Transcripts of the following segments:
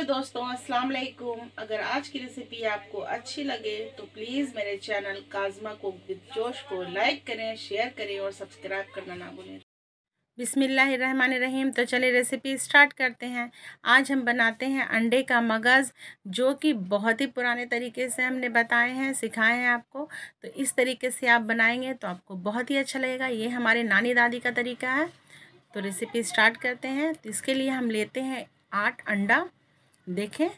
hello दोस्तों अस्सलाम वालेकुम अगर आज की रेसिपी आपको अच्छी लगे तो प्लीज़ मेरे चैनल काजमा को जोश को लाइक करें शेयर करें और सब्सक्राइब करना ना भूलें बिसमीम तो चले रेसिपी स्टार्ट करते हैं आज हम बनाते हैं अंडे का मगज़ जो कि बहुत ही पुराने तरीके से हमने बताए हैं सिखाए हैं आपको तो इस तरीके से आप बनाएंगे तो आपको बहुत ही अच्छा लगेगा ये हमारे नानी दादी का तरीका है तो रेसिपी स्टार्ट करते हैं तो इसके लिए हम लेते हैं आठ अंडा देखें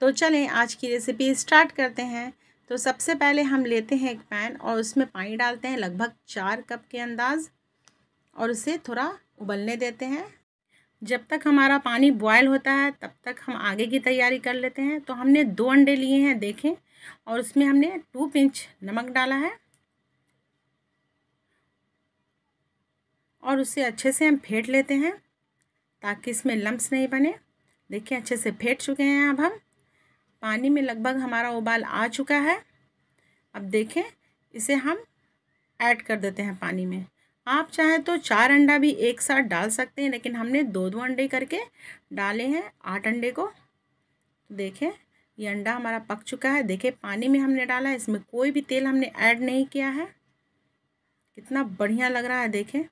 तो चलें आज की रेसिपी स्टार्ट करते हैं तो सबसे पहले हम लेते हैं एक पैन और उसमें पानी डालते हैं लगभग चार कप के अंदाज और उसे थोड़ा उबलने देते हैं जब तक हमारा पानी बॉयल होता है तब तक हम आगे की तैयारी कर लेते हैं तो हमने दो अंडे लिए हैं देखें और उसमें हमने टू पिंच नमक डाला है और उसे अच्छे से हम फेंट लेते हैं ताकि इसमें लम्ब नहीं बने देखिए अच्छे से फेंट चुके हैं अब हम पानी में लगभग हमारा उबाल आ चुका है अब देखें इसे हम ऐड कर देते हैं पानी में आप चाहें तो चार अंडा भी एक साथ डाल सकते हैं लेकिन हमने दो दो अंडे करके डाले हैं आठ अंडे को तो देखें ये अंडा हमारा पक चुका है देखें पानी में हमने डाला इसमें कोई भी तेल हमने ऐड नहीं किया है कितना बढ़िया लग रहा है देखें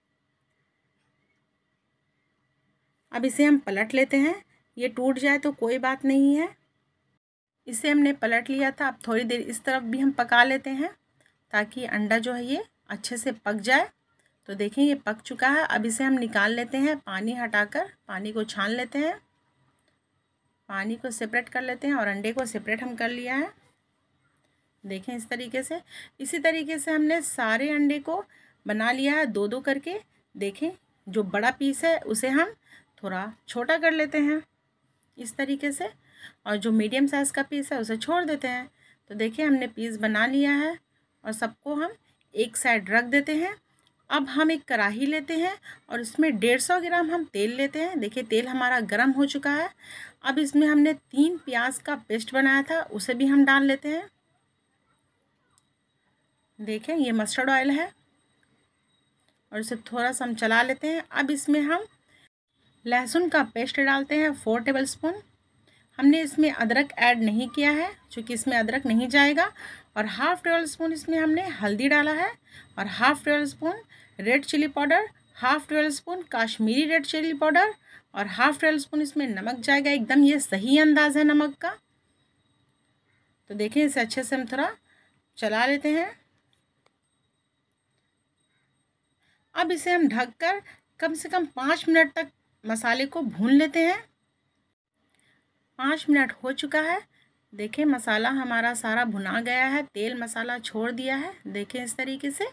अब इसे हम पलट लेते हैं ये टूट जाए तो कोई बात नहीं है इसे हमने पलट लिया था अब थोड़ी देर इस तरफ भी हम पका लेते हैं ताकि अंडा जो है ये अच्छे से पक जाए तो देखें ये पक चुका है अब इसे हम निकाल लेते हैं पानी हटाकर पानी को छान लेते हैं पानी को सेपरेट कर लेते हैं और अंडे को सेपरेट हम कर लिया है देखें इस तरीके से इसी तरीके से हमने सारे अंडे को बना लिया है दो दो करके देखें जो बड़ा पीस है उसे हम थोड़ा छोटा कर लेते हैं इस तरीके से और जो मीडियम साइज़ का पीस है उसे छोड़ देते हैं तो देखिए हमने पीस बना लिया है और सबको हम एक साइड रख देते हैं अब हम एक कढ़ाही लेते हैं और इसमें डेढ़ सौ ग्राम हम तेल लेते हैं देखिए तेल हमारा गर्म हो चुका है अब इसमें हमने तीन प्याज का पेस्ट बनाया था उसे भी हम डाल लेते हैं देखें ये मस्टर्ड ऑयल है और इसे थोड़ा सा हम चला लेते हैं अब इसमें हम लहसुन का पेस्ट डालते हैं फोर टेबल स्पून हमने इसमें अदरक ऐड नहीं किया है क्योंकि इसमें अदरक नहीं जाएगा और हाफ़ टेबल स्पून इसमें हमने हल्दी डाला है और half table spoon red chilli powder half table spoon Kashmiri red chilli powder और हाफ़ टेबल स्पून इसमें नमक जाएगा एकदम ये सही अंदाज़ है नमक का तो देखें इसे अच्छे से हम थोड़ा चला लेते हैं अब इसे हम ढककर कम से कम पाँच मिनट तक मसाले को भून लेते हैं पाँच मिनट हो चुका है देखें मसाला हमारा सारा भुना गया है तेल मसाला छोड़ दिया है देखें इस तरीके से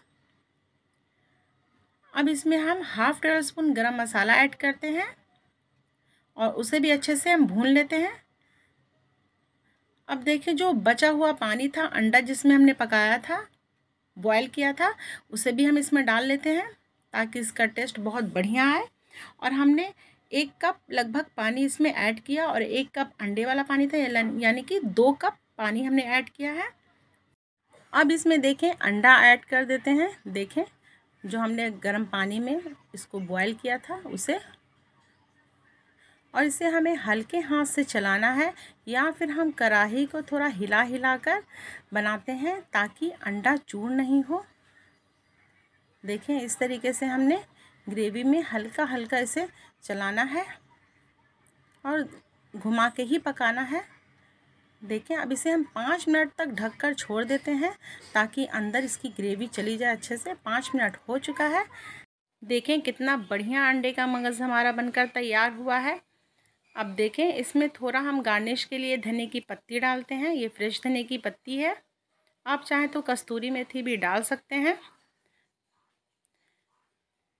अब इसमें हम हाफ़ टेबल स्पून गर्म मसाला ऐड करते हैं और उसे भी अच्छे से हम भून लेते हैं अब देखें जो बचा हुआ पानी था अंडा जिसमें हमने पकाया था बॉयल किया था उसे भी हम इसमें डाल लेते हैं ताकि इसका टेस्ट बहुत बढ़िया आए और हमने एक कप लगभग पानी इसमें ऐड किया और एक कप अंडे वाला पानी था यानी कि दो कप पानी हमने ऐड किया है अब इसमें देखें अंडा ऐड कर देते हैं देखें जो हमने गर्म पानी में इसको बॉयल किया था उसे और इसे हमें हल्के हाथ से चलाना है या फिर हम कढ़ाही को थोड़ा हिला हिला कर बनाते हैं ताकि अंडा चूर नहीं हो देखें इस तरीके से हमने ग्रेवी में हल्का हल्का इसे चलाना है और घुमा के ही पकाना है देखें अब इसे हम पाँच मिनट तक ढककर छोड़ देते हैं ताकि अंदर इसकी ग्रेवी चली जाए अच्छे से पाँच मिनट हो चुका है देखें कितना बढ़िया अंडे का मगज़ हमारा बनकर तैयार हुआ है अब देखें इसमें थोड़ा हम गार्निश के लिए धने की पत्ती डालते हैं ये फ्रेश धने की पत्ती है आप चाहें तो कस्तूरी मेथी भी डाल सकते हैं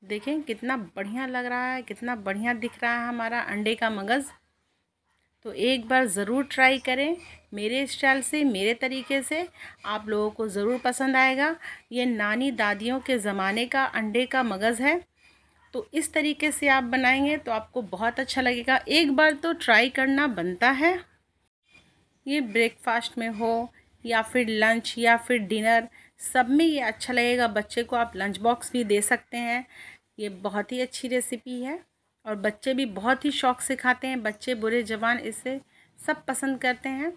देखें कितना बढ़िया लग रहा है कितना बढ़िया दिख रहा है हमारा अंडे का मगज़ तो एक बार ज़रूर ट्राई करें मेरे स्टाइल से मेरे तरीके से आप लोगों को ज़रूर पसंद आएगा ये नानी दादियों के ज़माने का अंडे का मगज़ है तो इस तरीके से आप बनाएंगे तो आपको बहुत अच्छा लगेगा एक बार तो ट्राई करना बनता है ये ब्रेकफास्ट में हो या फिर लंच या फिर डिनर सब में ये अच्छा लगेगा बच्चे को आप लंच बॉक्स भी दे सकते हैं ये बहुत ही अच्छी रेसिपी है और बच्चे भी बहुत ही शौक से खाते हैं बच्चे बुरे जवान इसे सब पसंद करते हैं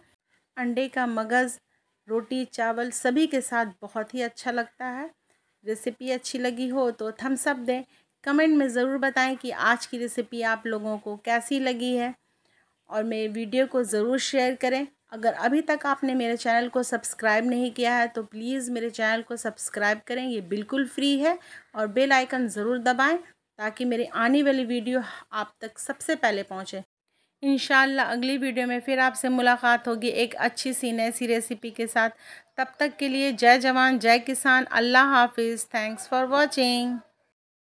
अंडे का मगज़ रोटी चावल सभी के साथ बहुत ही अच्छा लगता है रेसिपी अच्छी लगी हो तो थम सब दें कमेंट में ज़रूर बताएं कि आज की रेसिपी आप लोगों को कैसी लगी है और मेरे वीडियो को ज़रूर शेयर करें अगर अभी तक आपने मेरे चैनल को सब्सक्राइब नहीं किया है तो प्लीज़ मेरे चैनल को सब्सक्राइब करें ये बिल्कुल फ्री है और बेल आइकन ज़रूर दबाएं ताकि मेरे आने वाली वीडियो आप तक सबसे पहले पहुँचे इन अगली वीडियो में फिर आपसे मुलाकात होगी एक अच्छी सी नई सी रेसिपी के साथ तब तक के लिए जय जवान जय किसान अल्लाह हाफिज़ थैंक्स फॉर वॉचिंग